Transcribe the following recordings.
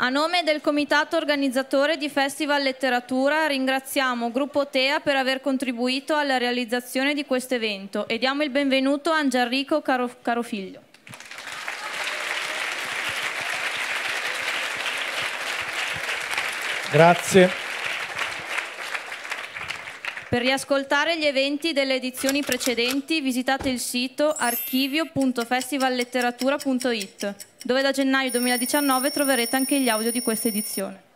A nome del comitato organizzatore di Festival Letteratura ringraziamo Gruppo Tea per aver contribuito alla realizzazione di questo evento e diamo il benvenuto a Gianrico Carofiglio. Caro Grazie. Per riascoltare gli eventi delle edizioni precedenti visitate il sito archivio.festivalletteratura.it dove da gennaio 2019 troverete anche gli audio di questa edizione.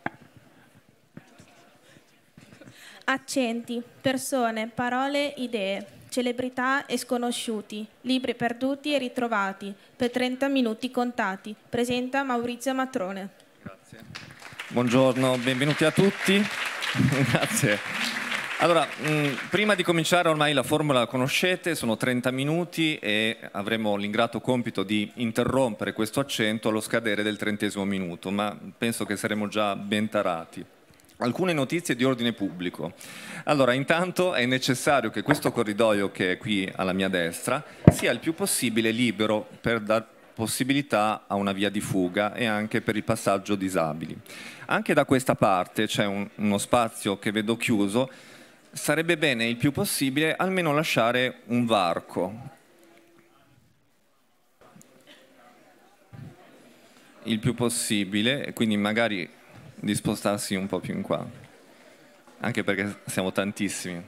Accenti, persone, parole, idee, celebrità e sconosciuti, libri perduti e ritrovati, per 30 minuti contati. Presenta Maurizio Matrone. Grazie. Buongiorno, benvenuti a tutti. Grazie. Allora, mh, mm, prima di cominciare ormai la formula la conoscete, sono 30 minuti e avremo l'ingrato compito di interrompere questo accento allo scadere del trentesimo minuto, ma penso che saremo già ben tarati. Alcune notizie di ordine pubblico. Allora, intanto è necessario che questo corridoio che è qui alla mia destra sia il più possibile libero per dar possibilità a una via di fuga e anche per il passaggio disabili. Anche da questa parte c'è un, uno spazio che vedo chiuso sarebbe bene il più possibile almeno lasciare un varco. Il più possibile, quindi magari di spostarsi un po' più in qua, anche perché siamo tantissimi.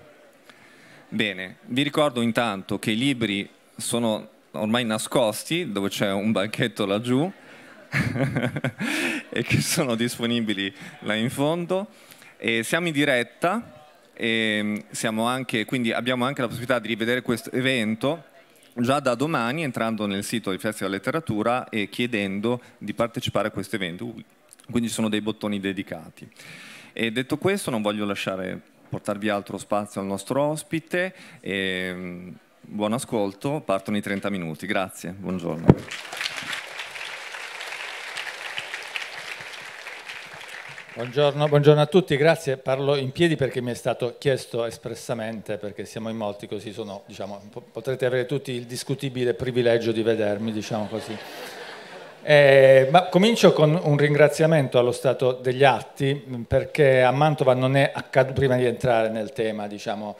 Bene, vi ricordo intanto che i libri sono ormai nascosti, dove c'è un banchetto laggiù, e che sono disponibili là in fondo. E siamo in diretta, e ehm, anche, quindi abbiamo anche la possibilità di rivedere questo evento già da domani entrando nel sito del Festival Letteratura e chiedendo di partecipare a questo evento. Quindi ci sono dei bottoni dedicati. E detto questo non voglio lasciare portarvi altro spazio al nostro ospite. E ehm, buon ascolto, partono i 30 minuti. Grazie, buongiorno. Buongiorno, buongiorno, a tutti, grazie. Parlo in piedi perché mi è stato chiesto espressamente, perché siamo in molti, così sono, diciamo, potrete avere tutti il discutibile privilegio di vedermi, diciamo così. Eh, ma comincio con un ringraziamento allo Stato degli Atti, perché a Mantova non è accaduto, prima di entrare nel tema, diciamo,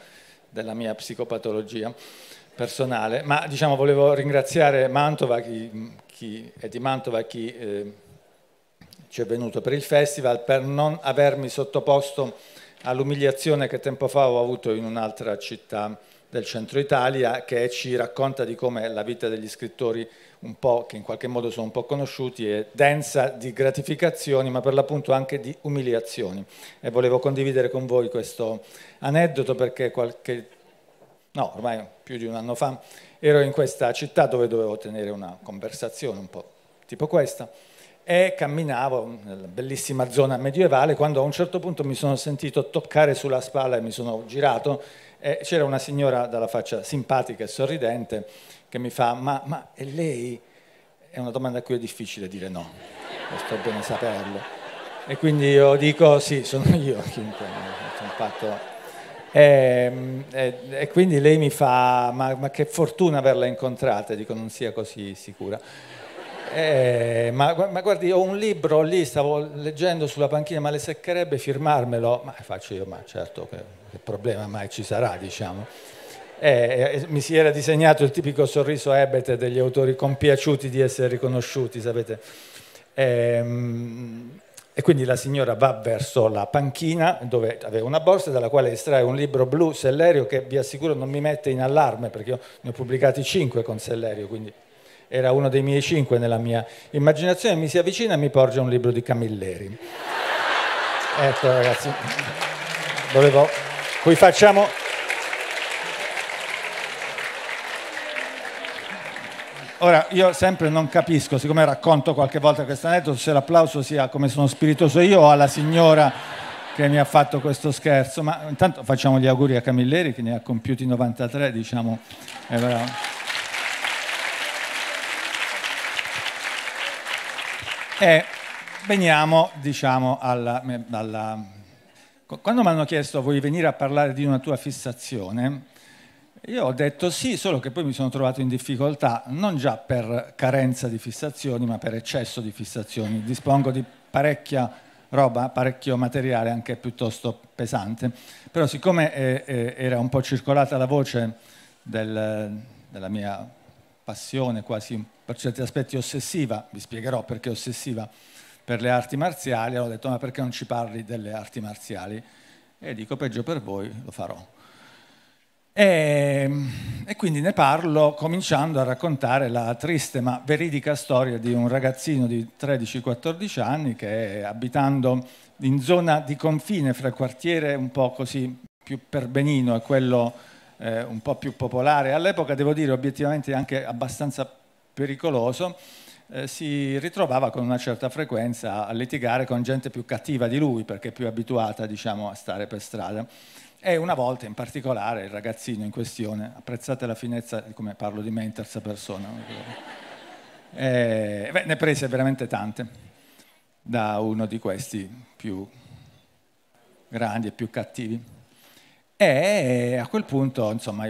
della mia psicopatologia personale, ma diciamo, volevo ringraziare Mantova, chi, chi è di Mantova, chi... Eh, ci è venuto per il festival per non avermi sottoposto all'umiliazione che tempo fa ho avuto in un'altra città del centro Italia che ci racconta di come la vita degli scrittori un po' che in qualche modo sono un po' conosciuti è densa di gratificazioni ma per l'appunto anche di umiliazioni e volevo condividere con voi questo aneddoto perché qualche no ormai più di un anno fa ero in questa città dove dovevo tenere una conversazione un po' tipo questa e camminavo nella bellissima zona medievale quando a un certo punto mi sono sentito toccare sulla spalla e mi sono girato e c'era una signora dalla faccia simpatica e sorridente che mi fa ma, ma è lei? È una domanda a cui è difficile dire no, lo sto bene saperlo. E quindi io dico sì, sono io, chiunque, sono fatto e, ehm, e, e, quindi lei mi fa, ma, ma che fortuna averla incontrata, dico non sia così sicura. Eh, ma, ma, guardi, ho un libro lì, stavo leggendo sulla panchina, ma le seccherebbe firmarmelo? Ma faccio io, ma certo, che, che problema mai ci sarà, diciamo. Eh, eh, mi si era disegnato il tipico sorriso ebete degli autori compiaciuti di essere riconosciuti, sapete. Ehm, e quindi la signora va verso la panchina dove aveva una borsa dalla quale estrae un libro blu Sellerio che vi assicuro non mi mette in allarme perché io ne ho pubblicati cinque con Sellerio, quindi era uno dei miei cinque nella mia immaginazione, mi si avvicina e mi porge un libro di Camilleri. ecco ragazzi, volevo... Qui facciamo... Ora, io sempre non capisco, siccome racconto qualche volta questo aneddoto, se l'applauso sia come sono spiritoso io o alla signora che mi ha fatto questo scherzo, ma intanto facciamo gli auguri a Camilleri che ne ha compiuti 93, diciamo, è bravo. E eh, veniamo, diciamo, alla, alla... Quando mi hanno chiesto vuoi venire a parlare di una tua fissazione, io ho detto sì, solo che poi mi sono trovato in difficoltà, non già per carenza di fissazioni, ma per eccesso di fissazioni. Dispongo di parecchia roba, parecchio materiale anche piuttosto pesante. Però siccome eh, eh, era un po' circolata la voce del, della mia passione quasi per certi aspetti ossessiva, vi spiegherò perché ossessiva, per le arti marziali, ho detto ma perché non ci parli delle arti marziali? E dico peggio per voi, lo farò. E, ehm, e, quindi ne parlo cominciando a raccontare la triste ma veridica storia di un ragazzino di 13-14 anni che abitando in zona di confine fra il quartiere un po' così più perbenino e quello eh, un po' più popolare all'epoca, devo dire obiettivamente anche abbastanza pericoloso, eh, si ritrovava con una certa frequenza a litigare con gente più cattiva di lui, perché più abituata diciamo, a stare per strada. E una volta in particolare il ragazzino in questione, apprezzate la finezza di come parlo di me in terza persona, eh, beh, ne prese veramente tante da uno di questi più grandi e più cattivi. E a quel punto, insomma,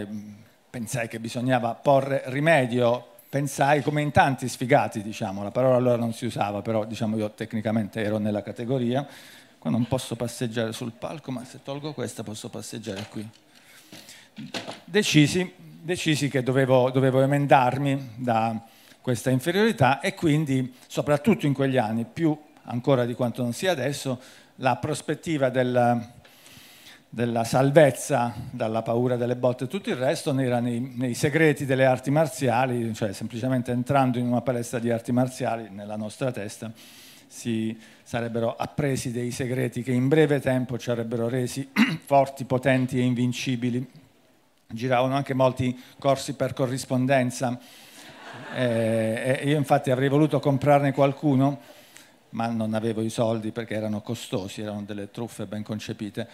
pensai che bisognava porre rimedio, pensai come in tanti sfigati, diciamo, la parola allora non si usava, però diciamo io tecnicamente ero nella categoria, qua non posso passeggiare sul palco, ma se tolgo questa posso passeggiare qui. Decisi, decisi che dovevo, dovevo emendarmi da questa inferiorità e quindi, soprattutto in quegli anni, più ancora di quanto non sia adesso, la prospettiva del della salvezza dalla paura delle botte e tutto il resto era nei, nei, segreti delle arti marziali, cioè semplicemente entrando in una palestra di arti marziali nella nostra testa si sarebbero appresi dei segreti che in breve tempo ci avrebbero resi forti, potenti e invincibili. Giravano anche molti corsi per corrispondenza eh, eh, io infatti avrei voluto comprarne qualcuno ma non avevo i soldi perché erano costosi, erano delle truffe ben concepite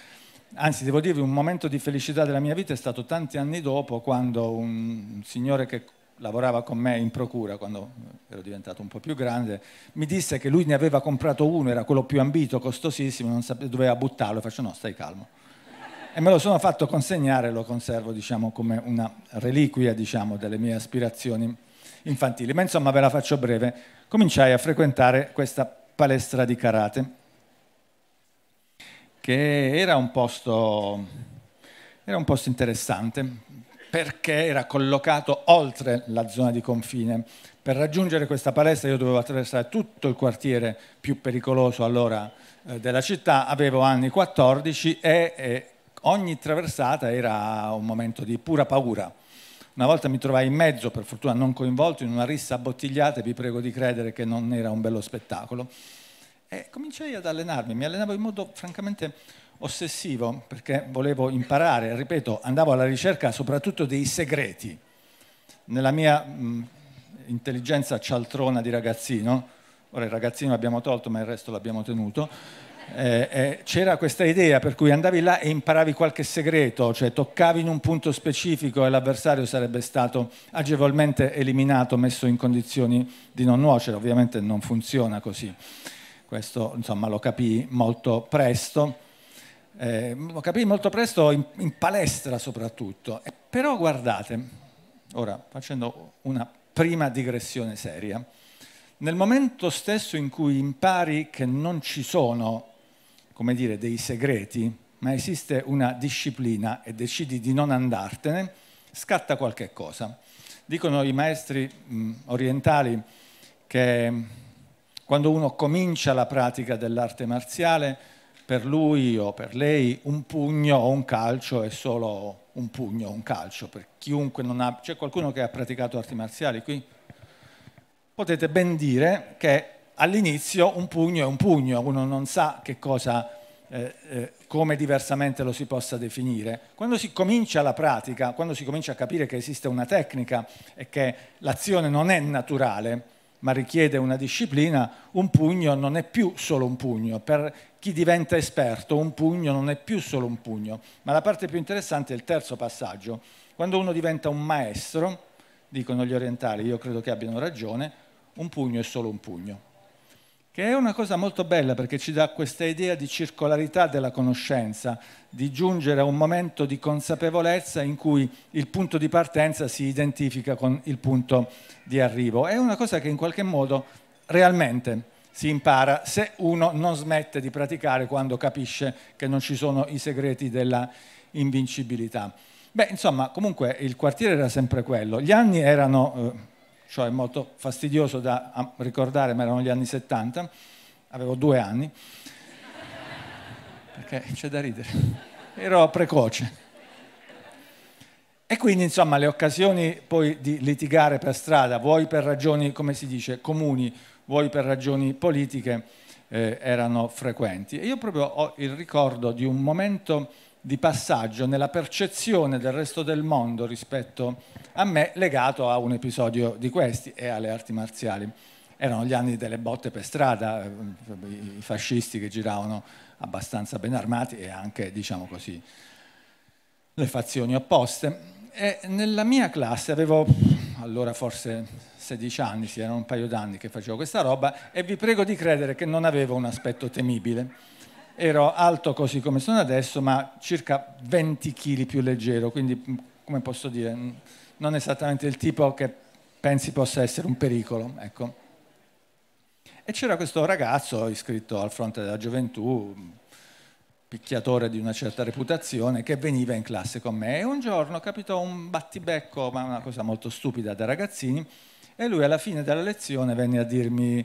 anzi devo dirvi, un momento di felicità della mia vita è stato tanti anni dopo quando un signore che lavorava con me in procura quando ero diventato un po' più grande, mi disse che lui ne aveva comprato uno, era quello più ambito, costosissimo, non sapeva, doveva buttarlo, e faccio no, stai calmo. E me lo sono fatto consegnare, lo conservo diciamo, come una reliquia diciamo, delle mie aspirazioni infantili, ma insomma ve la faccio breve. Cominciai a frequentare questa palestra di karate che era un posto, era un posto interessante perché era collocato oltre la zona di confine. Per raggiungere questa palestra io dovevo attraversare tutto il quartiere più pericoloso allora eh, della città, avevo anni 14 e ogni traversata era un momento di pura paura. Una volta mi trovai in mezzo, per fortuna non coinvolto, in una rissa a bottigliate, vi prego di credere che non era un bello spettacolo. E cominciai ad allenarmi, mi allenavo in modo francamente ossessivo perché volevo imparare, ripeto, andavo alla ricerca soprattutto dei segreti. Nella mia mh, intelligenza cialtrona di ragazzino, ora il ragazzino l'abbiamo tolto ma il resto l'abbiamo tenuto, eh, eh, c'era questa idea per cui andavi là e imparavi qualche segreto, cioè toccavi in un punto specifico e l'avversario sarebbe stato agevolmente eliminato, messo in condizioni di non nuocere, ovviamente non funziona così questo insomma, lo capii molto presto. Eh, lo capii molto presto in, in palestra soprattutto. Eh, però guardate, ora facendo una prima digressione seria, nel momento stesso in cui impari che non ci sono, come dire, dei segreti, ma esiste una disciplina e decidi di non andartene, scatta qualche cosa. Dicono i maestri mh, mm, orientali che quando uno comincia la pratica dell'arte marziale, per lui o per lei un pugno o un calcio è solo un pugno o un calcio. Per chiunque non ha... C'è qualcuno che ha praticato arti marziali qui? Potete ben dire che all'inizio un pugno è un pugno, uno non sa che cosa... Eh, eh, come diversamente lo si possa definire. Quando si comincia la pratica, quando si comincia a capire che esiste una tecnica e che l'azione non è naturale, ma richiede una disciplina, un pugno non è più solo un pugno. Per chi diventa esperto un pugno non è più solo un pugno. Ma la parte più interessante è il terzo passaggio. Quando uno diventa un maestro, dicono gli orientali, io credo che abbiano ragione, un pugno è solo un pugno che è una cosa molto bella perché ci dà questa idea di circolarità della conoscenza, di giungere a un momento di consapevolezza in cui il punto di partenza si identifica con il punto di arrivo. È una cosa che in qualche modo realmente si impara se uno non smette di praticare quando capisce che non ci sono i segreti della invincibilità. Beh, insomma, comunque il quartiere era sempre quello. Gli anni erano... Eh, cioè molto fastidioso da ricordare, ma erano gli anni 70, avevo due anni, perché c'è da ridere, ero precoce. E quindi insomma le occasioni poi di litigare per strada, vuoi per ragioni, come si dice, comuni, vuoi per ragioni politiche, eh, erano frequenti. E io proprio ho il ricordo di un momento di passaggio nella percezione del resto del mondo rispetto a me legato a un episodio di questi e alle arti marziali. Erano gli anni delle botte per strada, eh, i fascisti che giravano abbastanza ben armati e anche, diciamo così, le fazioni opposte. E nella mia classe avevo allora forse 16 anni, sì, erano un paio d'anni che facevo questa roba e vi prego di credere che non avevo un aspetto temibile ero alto così come sono adesso, ma circa 20 kg più leggero, quindi mm, come posso dire, mm, non esattamente il tipo che pensi possa essere un pericolo. Ecco. E c'era questo ragazzo iscritto al fronte della gioventù, mm, picchiatore di una certa reputazione, che veniva in classe con me e un giorno capitò un battibecco, ma una cosa molto stupida da ragazzini, e lui alla fine della lezione venne a dirmi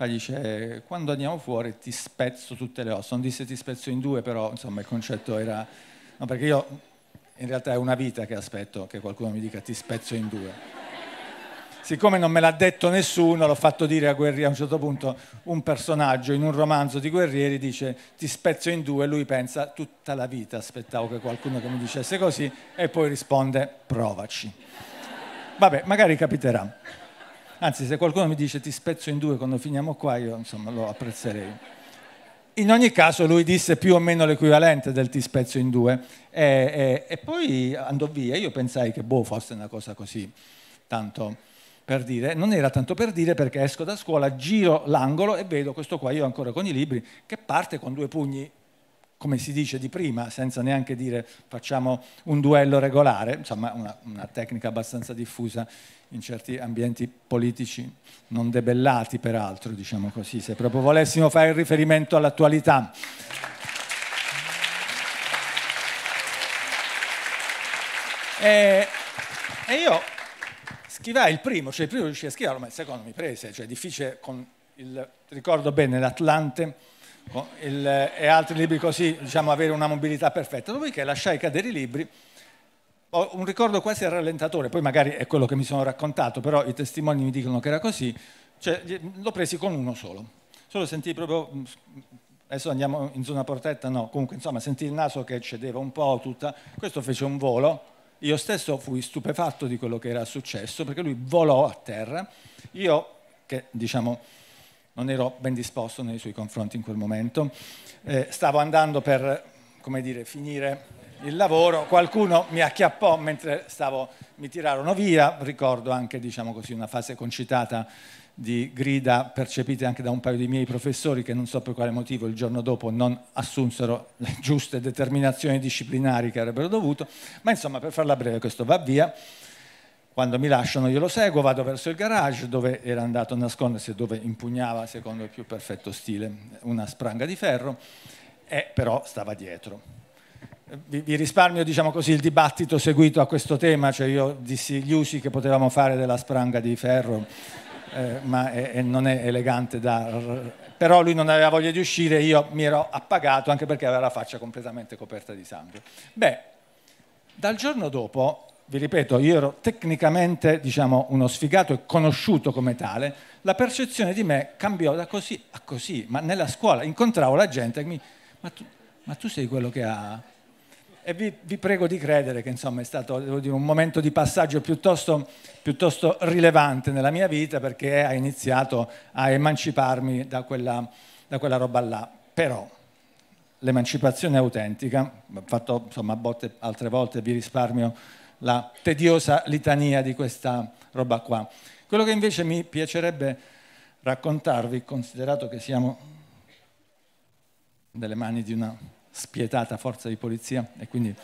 realtà dice quando andiamo fuori ti spezzo tutte le ossa, non disse ti spezzo in due però insomma il concetto era, no perché io in realtà è una vita che aspetto che qualcuno mi dica ti spezzo in due. Siccome non me l'ha detto nessuno, l'ho fatto dire a Guerrieri a un certo punto, un personaggio in un romanzo di Guerrieri dice ti spezzo in due lui pensa tutta la vita aspettavo che qualcuno che mi dicesse così e poi risponde provaci. Vabbè, magari capiterà. Anzi, se qualcuno mi dice ti spezzo in due quando finiamo qua, io insomma lo apprezzerei. In ogni caso lui disse più o meno l'equivalente del ti spezzo in due e, e, e poi andò via. Io pensai che boh, fosse una cosa così, tanto per dire. Non era tanto per dire perché esco da scuola, giro l'angolo e vedo questo qua, io ancora con i libri, che parte con due pugni come si dice di prima, senza neanche dire facciamo un duello regolare, insomma una, una tecnica abbastanza diffusa in certi ambienti politici non debellati peraltro, diciamo così, se proprio volessimo fare riferimento all'attualità. E, e, io schivai il primo, cioè il primo riuscì a schivarlo, ma il secondo mi prese, cioè è difficile con il, ricordo bene l'Atlante, il, e altri libri così, diciamo, avere una mobilità perfetta. Dopodiché lasciai cadere i libri. Ho un ricordo quasi al rallentatore, poi magari è quello che mi sono raccontato, però i testimoni mi dicono che era così. Cioè, l'ho presi con uno solo. Solo sentii proprio mm, adesso andiamo in zona portetta, no, comunque insomma sentì il naso che cedeva un po' tutta, questo fece un volo, io stesso fui stupefatto di quello che era successo perché lui volò a terra, io che diciamo non ero ben disposto nei suoi confronti in quel momento. Eh, stavo andando per, come dire, finire il lavoro, qualcuno mi acchiappò mentre stavo, mi tirarono via, ricordo anche diciamo così, una fase concitata di grida percepite anche da un paio di miei professori che non so per quale motivo il giorno dopo non assunsero le giuste determinazioni disciplinari che avrebbero dovuto, ma insomma per farla breve questo va via. Quando mi lasciano io lo seguo, vado verso il garage dove era andato a nascondersi e dove impugnava, secondo il più perfetto stile, una spranga di ferro, e però stava dietro. Vi, risparmio diciamo così, il dibattito seguito a questo tema, cioè io dissi gli usi che potevamo fare della spranga di ferro, eh, ma è, è non è elegante da... Però lui non aveva voglia di uscire, io mi ero appagato anche perché aveva la faccia completamente coperta di sangue. Beh, dal giorno dopo vi ripeto, io ero tecnicamente diciamo, uno sfigato e conosciuto come tale, la percezione di me cambiò da così a così, ma nella scuola incontravo la gente che mi ma tu, ma tu sei quello che ha... E vi, vi, prego di credere che insomma, è stato dire, un momento di passaggio piuttosto, piuttosto, rilevante nella mia vita perché ha iniziato a emanciparmi da quella, da quella roba là. Però l'emancipazione autentica, ho fatto insomma, botte altre volte, vi risparmio la tediosa litania di questa roba qua. Quello che invece mi piacerebbe raccontarvi, considerato che siamo nelle mani di una spietata forza di polizia e quindi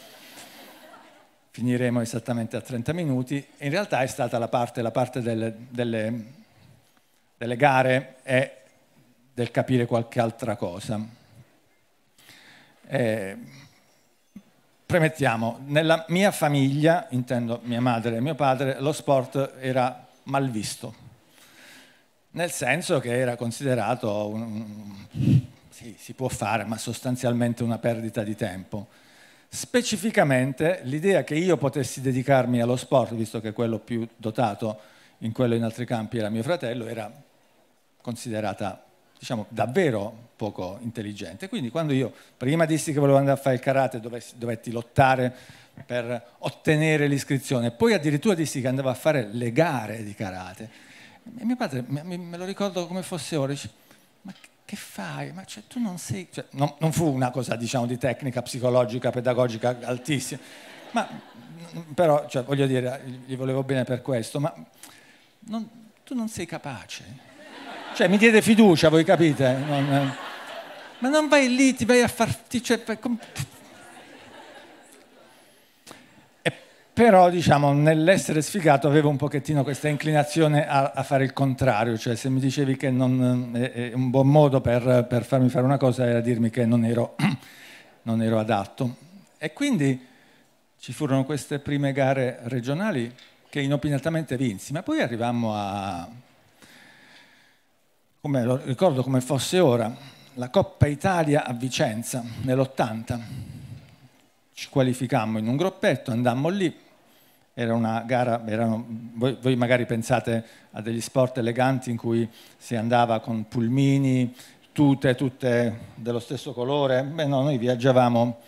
finiremo esattamente a 30 minuti, in realtà è stata la parte, la parte delle, delle, delle gare e del capire qualche altra cosa. Eh, Premettiamo, nella mia famiglia, intendo mia madre e mio padre, lo sport era mal visto, nel senso che era considerato, un, sì, si può fare, ma sostanzialmente una perdita di tempo. Specificamente l'idea che io potessi dedicarmi allo sport, visto che quello più dotato in quello e in altri campi era mio fratello, era considerata diciamo, davvero poco intelligente. Quindi quando io prima dissi che volevo andare a fare il karate, dovetti lottare per ottenere l'iscrizione, poi addirittura dissi che andavo a fare le gare di karate. E mio padre me, lo ricordo come fosse ora, dice, ma che fai? Ma cioè, tu non sei... Cioè, non, non, fu una cosa diciamo, di tecnica psicologica, pedagogica altissima, ma mm, però cioè, voglio dire, gli volevo bene per questo, ma non, tu non sei capace cioè, mi diede fiducia, voi capite? Non, eh. ma non vai lì, ti vai a farti... Cioè, com... e, eh, però, diciamo, nell'essere sfigato avevo un pochettino questa inclinazione a, a, fare il contrario, cioè se mi dicevi che non, eh, eh un buon modo per, per, farmi fare una cosa era dirmi che non ero, non ero adatto. E quindi ci furono queste prime gare regionali che inopinatamente vinsi, ma poi arrivammo a come lo ricordo come fosse ora, la Coppa Italia a Vicenza nell'80. Ci qualificammo in un gruppetto, andammo lì, era una gara, erano, voi, voi, magari pensate a degli sport eleganti in cui si andava con pulmini, tute, tutte dello stesso colore, beh no, noi viaggiavamo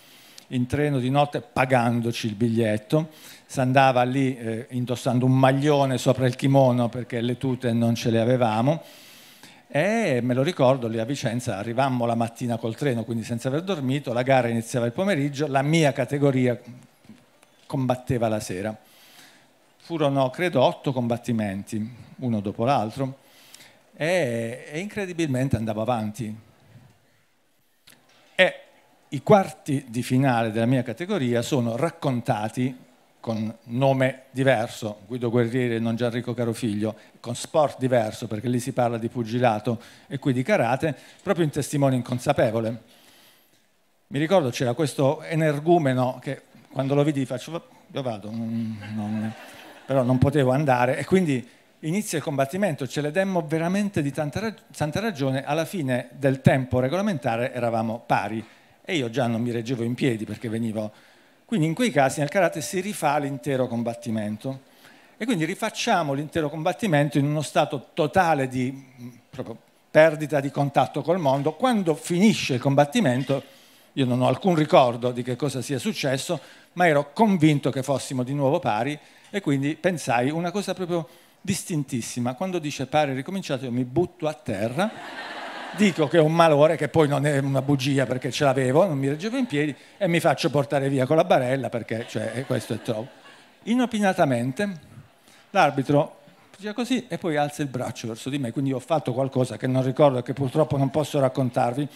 in treno di notte pagandoci il biglietto, si andava lì eh, indossando un maglione sopra il kimono perché le tute non ce le avevamo, e me lo ricordo lì a Vicenza arrivammo la mattina col treno quindi senza aver dormito, la gara iniziava il pomeriggio, la mia categoria combatteva la sera. Furono credo otto combattimenti, uno dopo l'altro e, e incredibilmente andavo avanti. E i quarti di finale della mia categoria sono raccontati con nome diverso, Guido Guerriere e non Gianrico Carofiglio, con sport diverso perché lì si parla di pugilato e qui di karate, proprio in testimone inconsapevole. Mi ricordo c'era questo energumeno che quando lo vidi faccio, io vado, non, non, però non potevo andare e quindi inizia il combattimento, ce le demmo veramente di tanta, tanta ragione, alla fine del tempo regolamentare eravamo pari e io già non mi reggevo in piedi perché venivo quindi in quei casi nel karate si rifà l'intero combattimento. E quindi rifacciamo l'intero combattimento in uno stato totale di perdita di contatto col mondo. Quando finisce il combattimento, io non ho alcun ricordo di che cosa sia successo, ma ero convinto che fossimo di nuovo pari e quindi pensai una cosa proprio distintissima. Quando dice pari ricominciato io mi butto a terra dico che è un malore, che poi non è una bugia perché ce l'avevo, non mi reggevo in piedi, e mi faccio portare via con la barella perché cioè, questo è troppo. Inopinatamente l'arbitro faceva così e poi alza il braccio verso di me, quindi ho fatto qualcosa che non ricordo e che purtroppo non posso raccontarvi,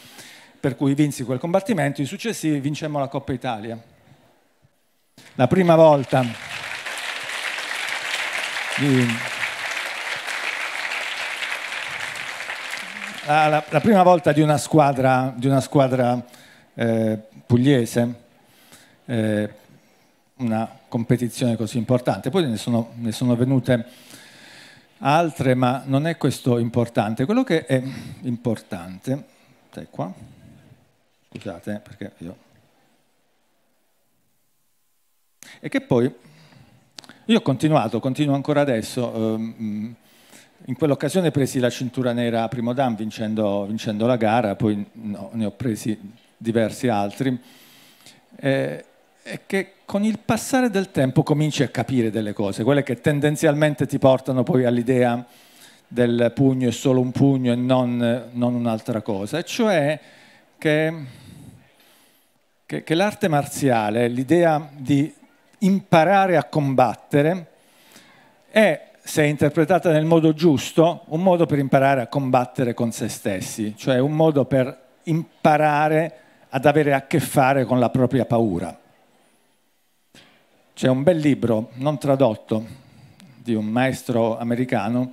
per cui vinsi quel combattimento, i successivi vincemmo la Coppa Italia. La prima volta... Di la, ah, la, la, prima volta di una squadra, di una squadra eh, pugliese, eh, una competizione così importante. Poi ne sono, ne sono, venute altre, ma non è questo importante. Quello che è importante, è qua, scusate perché io... E che poi io ho continuato, continuo ancora adesso. Ehm, in quell'occasione presi la cintura nera a Primo Dan vincendo, vincendo la gara, poi no, ne ho presi diversi altri, eh, e che con il passare del tempo cominci a capire delle cose, quelle che tendenzialmente ti portano poi all'idea del pugno è solo un pugno e non, non un'altra cosa, e cioè che, che, che l'arte marziale, l'idea di imparare a combattere, è se interpretata nel modo giusto, un modo per imparare a combattere con se stessi, cioè un modo per imparare ad avere a che fare con la propria paura. C'è un bel libro, non tradotto, di un maestro americano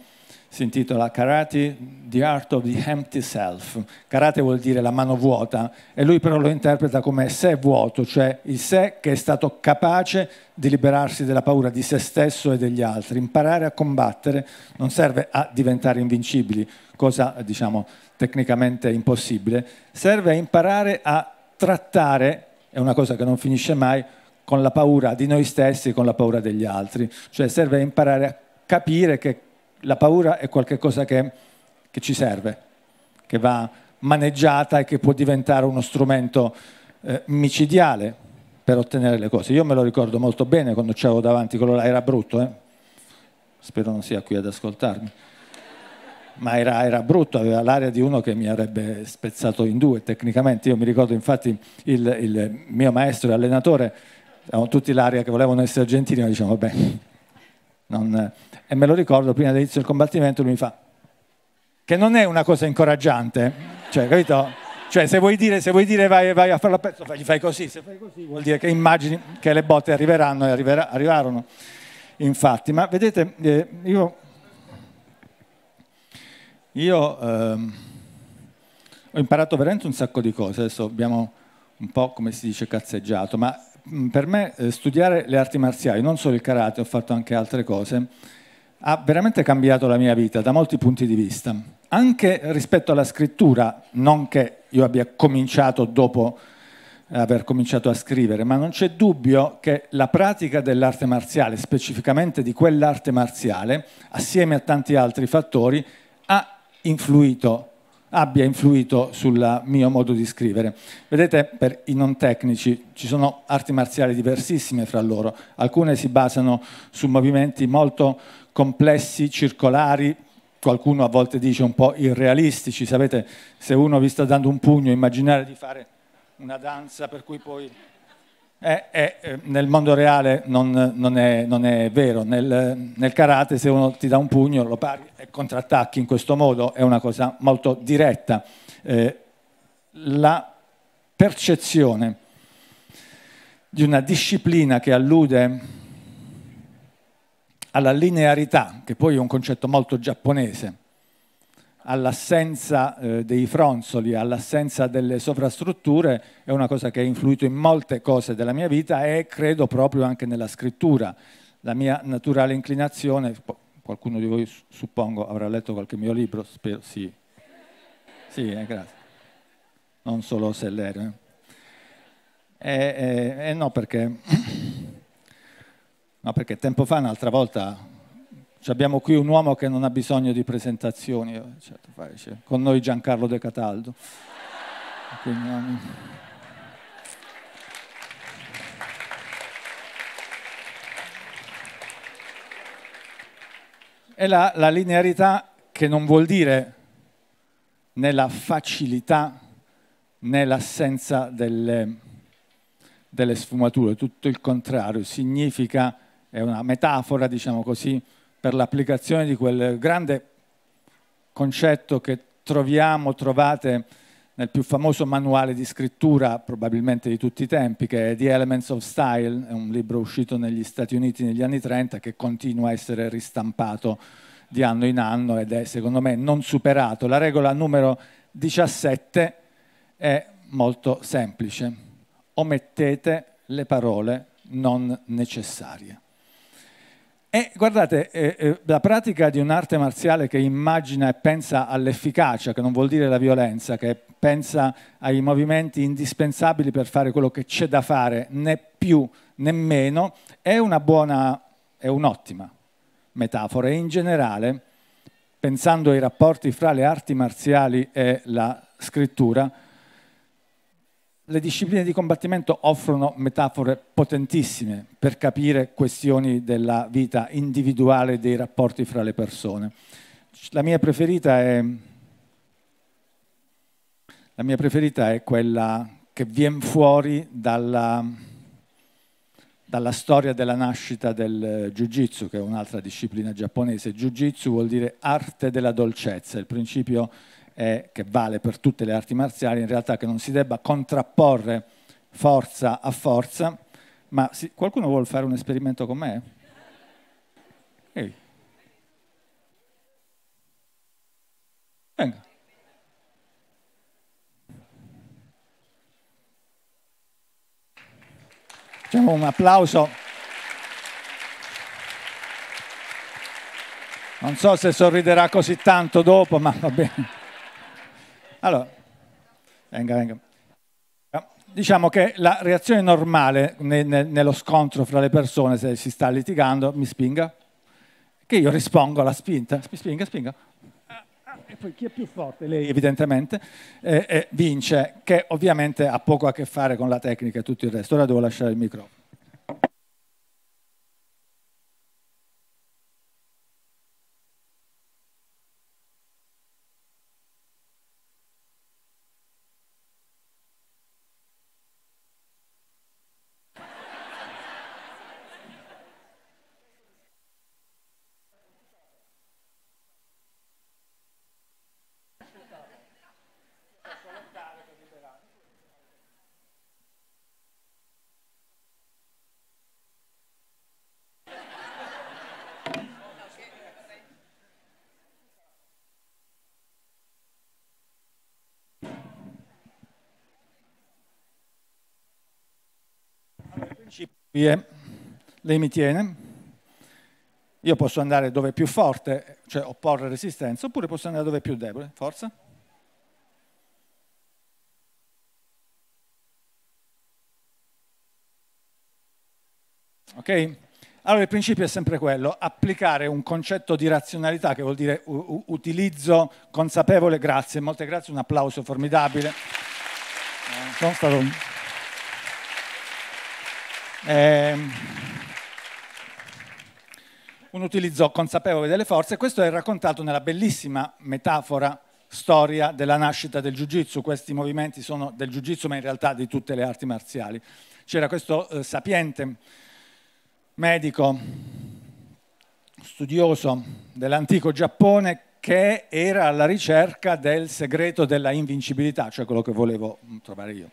si intitola Karate, The Art of the Empty Self. Karate vuol dire la mano vuota e lui però lo interpreta come sé vuoto, cioè il sé che è stato capace di liberarsi dalla paura di se stesso e degli altri. Imparare a combattere non serve a diventare invincibili, cosa diciamo tecnicamente impossibile, serve a imparare a trattare, è una cosa che non finisce mai, con la paura di noi stessi e con la paura degli altri, cioè serve a imparare a capire che la paura è qualcosa che, che, ci serve, che va maneggiata e che può diventare uno strumento eh, micidiale per ottenere le cose. Io me lo ricordo molto bene quando c'avevo davanti quello là, era brutto, eh? spero non sia qui ad ascoltarmi, ma era, era brutto, aveva l'aria di uno che mi avrebbe spezzato in due tecnicamente. Io mi ricordo infatti il, il mio maestro e allenatore, avevano tutti l'aria che volevano essere gentili, ma dicevano vabbè non, eh, e me lo ricordo prima dell'inizio del combattimento lui mi fa che non è una cosa incoraggiante, cioè, capito? Cioè, se vuoi dire, se vuoi dire vai, vai, a farlo a pezzo, gli fai così, se fai così vuol dire che immagini che le botte arriveranno e arriverà, arrivarono. Infatti, ma vedete, eh, io, io eh, ho imparato veramente un sacco di cose, adesso abbiamo un po', come si dice, cazzeggiato, ma Mm, per me eh, studiare le arti marziali, non solo il karate, ho fatto anche altre cose, ha veramente cambiato la mia vita da molti punti di vista, anche rispetto alla scrittura, non che io abbia cominciato dopo aver cominciato a scrivere, ma non c'è dubbio che la pratica dell'arte marziale, specificamente di quell'arte marziale, assieme a tanti altri fattori, ha influito abbia influito sul mio modo di scrivere. Vedete, per i non tecnici ci sono arti marziali diversissime fra loro, alcune si basano su movimenti molto complessi, circolari, qualcuno a volte dice un po' irrealistici, sapete, se uno vi sta dando un pugno immaginare di fare una danza per cui poi eh, eh, eh, nel mondo reale non, non, è, non è, vero, nel, nel, karate se uno ti dà un pugno lo pari e contrattacchi in questo modo, è una cosa molto diretta. Eh, la percezione di una disciplina che allude alla linearità, che poi è un concetto molto giapponese, all'assenza eh, dei fronzoli, all'assenza delle sovrastrutture, è una cosa che ha influito in molte cose della mia vita e credo proprio anche nella scrittura. La mia naturale inclinazione, qualcuno di voi suppongo avrà letto qualche mio libro, spero sì. Sì, eh, grazie. Non solo Sellero. Eh. E, e, e no, perché... no, perché tempo fa, un'altra volta, cioè, abbiamo qui un uomo che non ha bisogno di presentazioni, eh, cioè, cioè, con noi Giancarlo De Cataldo. È la, la linearità che non vuol dire né la facilità né l'assenza delle, delle sfumature, tutto il contrario, significa, è una metafora, diciamo così, per l'applicazione di quel grande concetto che troviamo, trovate nel più famoso manuale di scrittura, probabilmente di tutti i tempi, che è The Elements of Style, è un libro uscito negli Stati Uniti negli anni 30 che continua a essere ristampato di anno in anno ed è secondo me non superato. La regola numero 17 è molto semplice. Omettete le parole non necessarie. E eh, guardate, eh, eh, la pratica di un'arte marziale che immagina e pensa all'efficacia, che non vuol dire la violenza, che pensa ai movimenti indispensabili per fare quello che c'è da fare, né più né meno, è una buona, è un'ottima metafora. E in generale, pensando ai rapporti fra le arti marziali e la scrittura, le discipline di combattimento offrono metafore potentissime per capire questioni della vita individuale e dei rapporti fra le persone. La mia preferita è, mia preferita è quella che viene fuori dalla, dalla storia della nascita del Jiu-Jitsu, che è un'altra disciplina giapponese. Jiu-Jitsu vuol dire arte della dolcezza, il principio eh, che vale per tutte le arti marziali, in realtà che non si debba contrapporre forza a forza, ma si, qualcuno vuole fare un esperimento con me? Ehi. Venga. Facciamo un applauso. Non so se sorriderà così tanto dopo, ma va bene. Allora, venga, venga. Diciamo che la reazione normale ne, ne, nello scontro fra le persone, se si sta litigando, mi spinga, che io rispongo alla spinta, spinga, spinga. Ah, ah, e poi chi è più forte, lei evidentemente, eh, eh, vince, che ovviamente ha poco a che fare con la tecnica e tutto il resto. Ora devo lasciare il microfono. Io, lei mi tiene, io posso andare dove è più forte, cioè opporre resistenza, oppure posso andare dove è più debole, forza. Ok? Allora il principio è sempre quello, applicare un concetto di razionalità che vuol dire utilizzo consapevole, grazie, molte grazie, un applauso formidabile. Eh, sono stato eh, un utilizzo consapevole delle forze. Questo è raccontato nella bellissima metafora storia della nascita del Jiu-Jitsu. Questi movimenti sono del Jiu-Jitsu, ma in realtà di tutte le arti marziali. C'era questo eh, sapiente medico studioso dell'antico Giappone che era alla ricerca del segreto della invincibilità, cioè quello che volevo trovare io.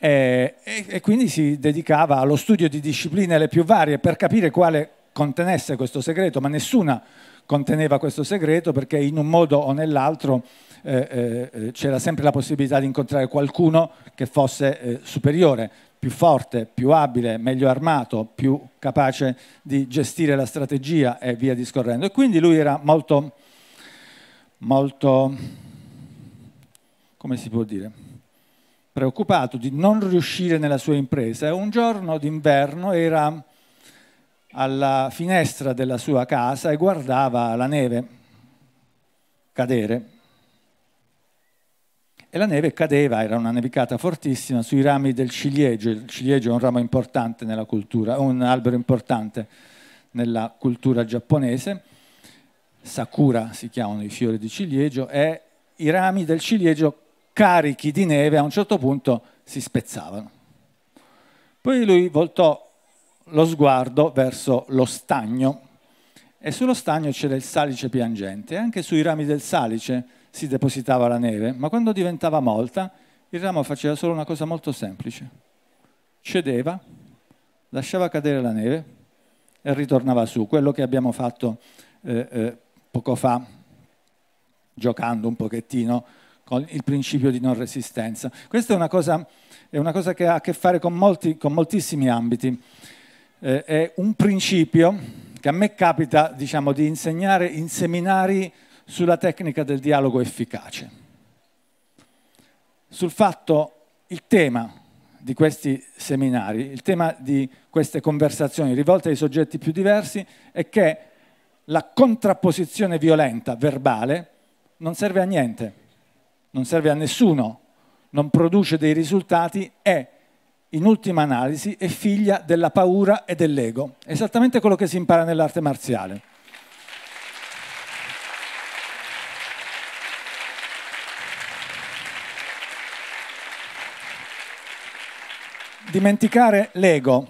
Eh, e, e quindi si dedicava allo studio di discipline le più varie per capire quale contenesse questo segreto, ma nessuna conteneva questo segreto perché in un modo o nell'altro eh, eh, eh, c'era sempre la possibilità di incontrare qualcuno che fosse eh, superiore, più forte, più abile, meglio armato, più capace di gestire la strategia e via discorrendo. E quindi lui era molto, molto, come si può dire, preoccupato di non riuscire nella sua impresa e un giorno d'inverno era alla finestra della sua casa e guardava la neve cadere. E la neve cadeva, era una nevicata fortissima, sui rami del ciliegio. Il ciliegio è un ramo importante nella cultura, un albero importante nella cultura giapponese. Sakura si chiamano i fiori di ciliegio e i rami del ciliegio carichi di neve, a un certo punto si spezzavano. Poi lui voltò lo sguardo verso lo stagno e sullo stagno c'era il salice piangente anche sui rami del salice si depositava la neve, ma quando diventava molta il ramo faceva solo una cosa molto semplice, cedeva, lasciava cadere la neve e ritornava su, quello che abbiamo fatto eh, eh, poco fa giocando un pochettino con il principio di non resistenza. Questa è una cosa, è una cosa che ha a che fare con, molti, con moltissimi ambiti. Eh, è un principio che a me capita diciamo, di insegnare in seminari sulla tecnica del dialogo efficace, sul fatto il tema di questi seminari, il tema di queste conversazioni rivolte ai soggetti più diversi è che la contrapposizione violenta verbale non serve a niente non serve a nessuno, non produce dei risultati, è in ultima analisi è figlia della paura e dell'ego, esattamente quello che si impara nell'arte marziale. Dimenticare l'ego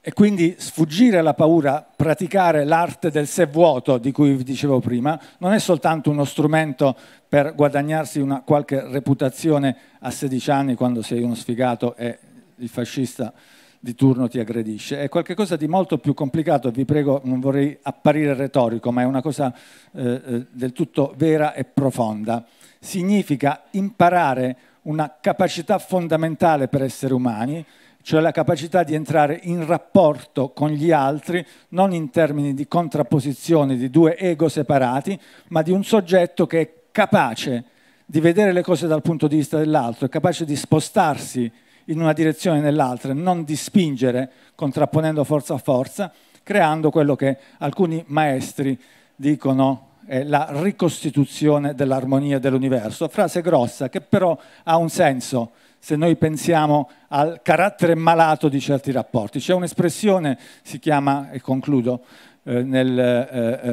e quindi sfuggire alla paura, praticare l'arte del sé vuoto di cui vi dicevo prima, non è soltanto uno strumento per guadagnarsi una qualche reputazione a 16 anni quando sei uno sfigato e il fascista di turno ti aggredisce, è qualcosa di molto più complicato, vi prego, non vorrei apparire retorico, ma è una cosa eh, eh del tutto vera e profonda. Significa imparare una capacità fondamentale per essere umani, cioè la capacità di entrare in rapporto con gli altri, non in termini di contrapposizione di due ego separati, ma di un soggetto che è capace di vedere le cose dal punto di vista dell'altro, è capace di spostarsi in una direzione o nell'altra, non di spingere contrapponendo forza a forza, creando quello che alcuni maestri dicono è la ricostituzione dell'armonia dell'universo, frase grossa che però ha un senso se noi pensiamo al carattere malato di certi rapporti. C'è un'espressione, si chiama, e concludo, eh, nel, eh, eh,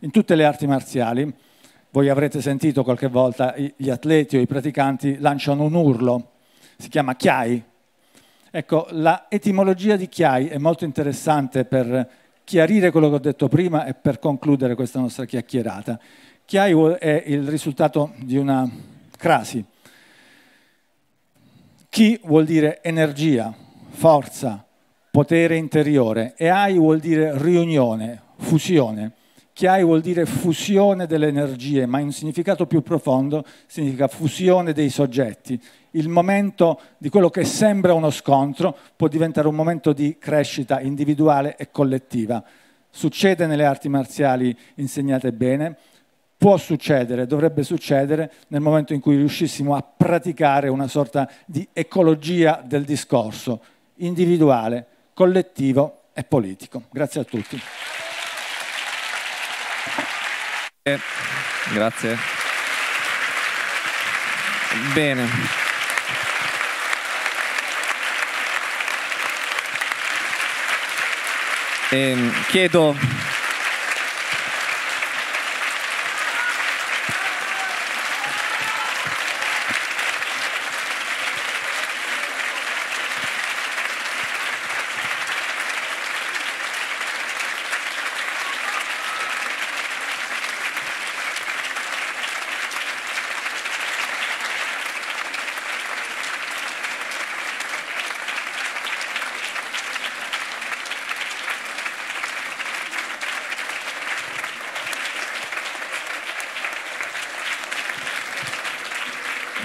in tutte le arti marziali, voi avrete sentito qualche volta gli atleti o i praticanti lanciano un urlo, si chiama chiai. Ecco, la etimologia di chiai è molto interessante per chiarire quello che ho detto prima e per concludere questa nostra chiacchierata. Chiai è il risultato di una crasi, chi vuol dire energia, forza, potere interiore e AI vuol dire riunione, fusione. Chi Chiai vuol dire fusione delle energie, ma in un significato più profondo significa fusione dei soggetti. Il momento di quello che sembra uno scontro può diventare un momento di crescita individuale e collettiva. Succede nelle arti marziali insegnate bene, può succedere, dovrebbe succedere nel momento in cui riuscissimo a praticare una sorta di ecologia del discorso individuale, collettivo e politico. Grazie a tutti. Eh, grazie. Bene. Eh, chiedo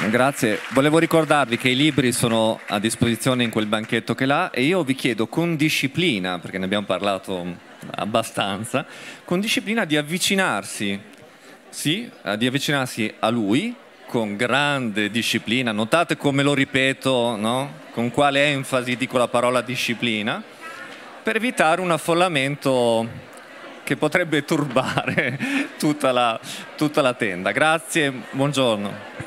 Grazie, volevo ricordarvi che i libri sono a disposizione in quel banchetto che là e io vi chiedo con disciplina, perché ne abbiamo parlato abbastanza, con disciplina di avvicinarsi, sì, di avvicinarsi a lui con grande disciplina, notate come lo ripeto, no? con quale enfasi dico la parola disciplina, per evitare un affollamento che potrebbe turbare tutta la, tutta la tenda. Grazie, buongiorno.